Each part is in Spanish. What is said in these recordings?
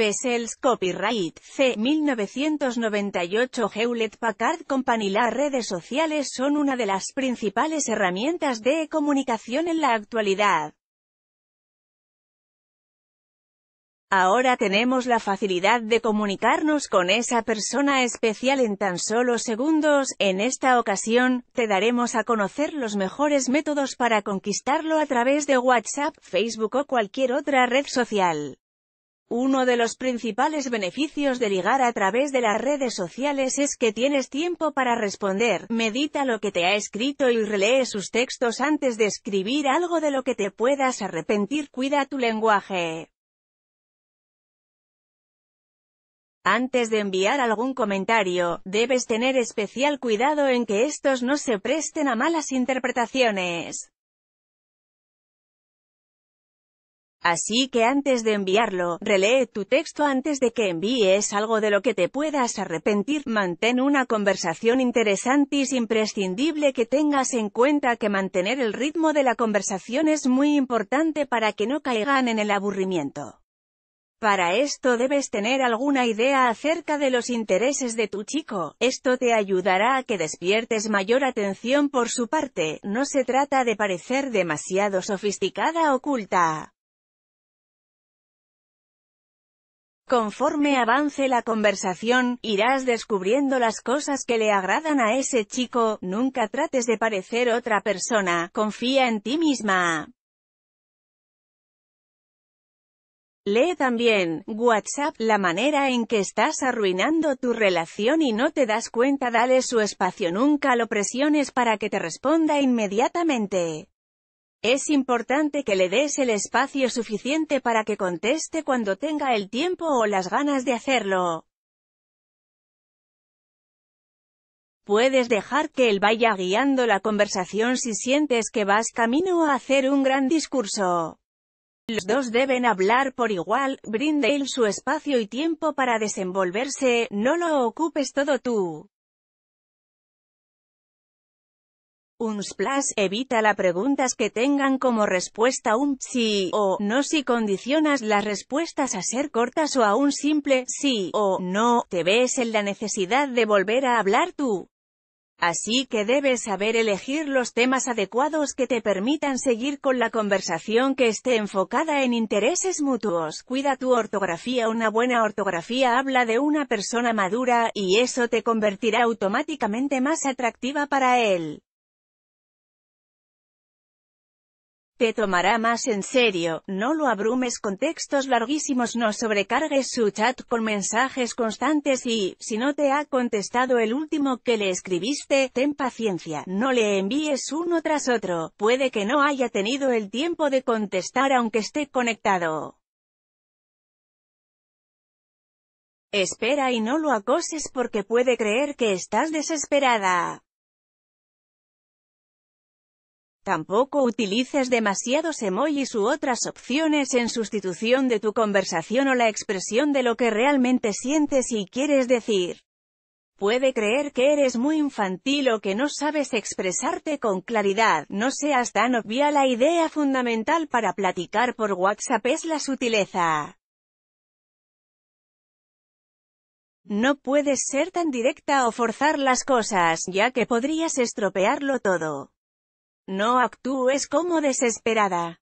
Bessel's Copyright C. 1998 Hewlett Packard Company Las redes sociales son una de las principales herramientas de comunicación en la actualidad. Ahora tenemos la facilidad de comunicarnos con esa persona especial en tan solo segundos, en esta ocasión, te daremos a conocer los mejores métodos para conquistarlo a través de WhatsApp, Facebook o cualquier otra red social. Uno de los principales beneficios de ligar a través de las redes sociales es que tienes tiempo para responder, medita lo que te ha escrito y relee sus textos antes de escribir algo de lo que te puedas arrepentir, cuida tu lenguaje. Antes de enviar algún comentario, debes tener especial cuidado en que estos no se presten a malas interpretaciones. Así que antes de enviarlo, relee tu texto antes de que envíes algo de lo que te puedas arrepentir. Mantén una conversación interesante y es imprescindible que tengas en cuenta que mantener el ritmo de la conversación es muy importante para que no caigan en el aburrimiento. Para esto debes tener alguna idea acerca de los intereses de tu chico, esto te ayudará a que despiertes mayor atención por su parte, no se trata de parecer demasiado sofisticada o culta. Conforme avance la conversación, irás descubriendo las cosas que le agradan a ese chico, nunca trates de parecer otra persona, confía en ti misma. Lee también, WhatsApp, la manera en que estás arruinando tu relación y no te das cuenta dale su espacio nunca lo presiones para que te responda inmediatamente. Es importante que le des el espacio suficiente para que conteste cuando tenga el tiempo o las ganas de hacerlo. Puedes dejar que él vaya guiando la conversación si sientes que vas camino a hacer un gran discurso. Los dos deben hablar por igual, brinde él su espacio y tiempo para desenvolverse, no lo ocupes todo tú. Un splash evita las preguntas que tengan como respuesta un sí o no si condicionas las respuestas a ser cortas o a un simple sí o no, te ves en la necesidad de volver a hablar tú. Así que debes saber elegir los temas adecuados que te permitan seguir con la conversación que esté enfocada en intereses mutuos. Cuida tu ortografía. Una buena ortografía habla de una persona madura, y eso te convertirá automáticamente más atractiva para él. te tomará más en serio, no lo abrumes con textos larguísimos, no sobrecargues su chat con mensajes constantes y, si no te ha contestado el último que le escribiste, ten paciencia, no le envíes uno tras otro, puede que no haya tenido el tiempo de contestar aunque esté conectado. Espera y no lo acoses porque puede creer que estás desesperada. Tampoco utilices demasiados emojis u otras opciones en sustitución de tu conversación o la expresión de lo que realmente sientes y quieres decir. Puede creer que eres muy infantil o que no sabes expresarte con claridad. No seas tan obvia. La idea fundamental para platicar por WhatsApp es la sutileza. No puedes ser tan directa o forzar las cosas, ya que podrías estropearlo todo. No actúes como desesperada.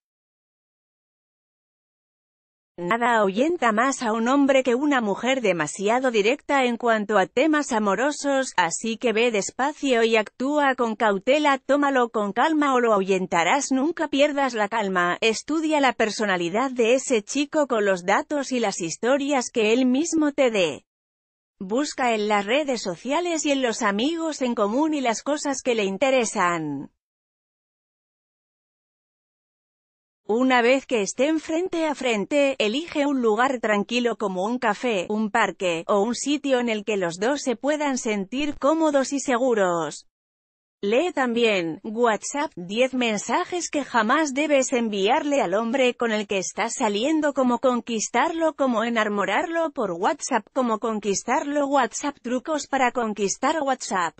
Nada ahuyenta más a un hombre que una mujer demasiado directa en cuanto a temas amorosos, así que ve despacio y actúa con cautela, tómalo con calma o lo ahuyentarás nunca pierdas la calma, estudia la personalidad de ese chico con los datos y las historias que él mismo te dé. Busca en las redes sociales y en los amigos en común y las cosas que le interesan. Una vez que estén frente a frente, elige un lugar tranquilo como un café, un parque, o un sitio en el que los dos se puedan sentir cómodos y seguros. Lee también, WhatsApp, 10 mensajes que jamás debes enviarle al hombre con el que estás saliendo como conquistarlo como enamorarlo por WhatsApp como conquistarlo WhatsApp trucos para conquistar WhatsApp.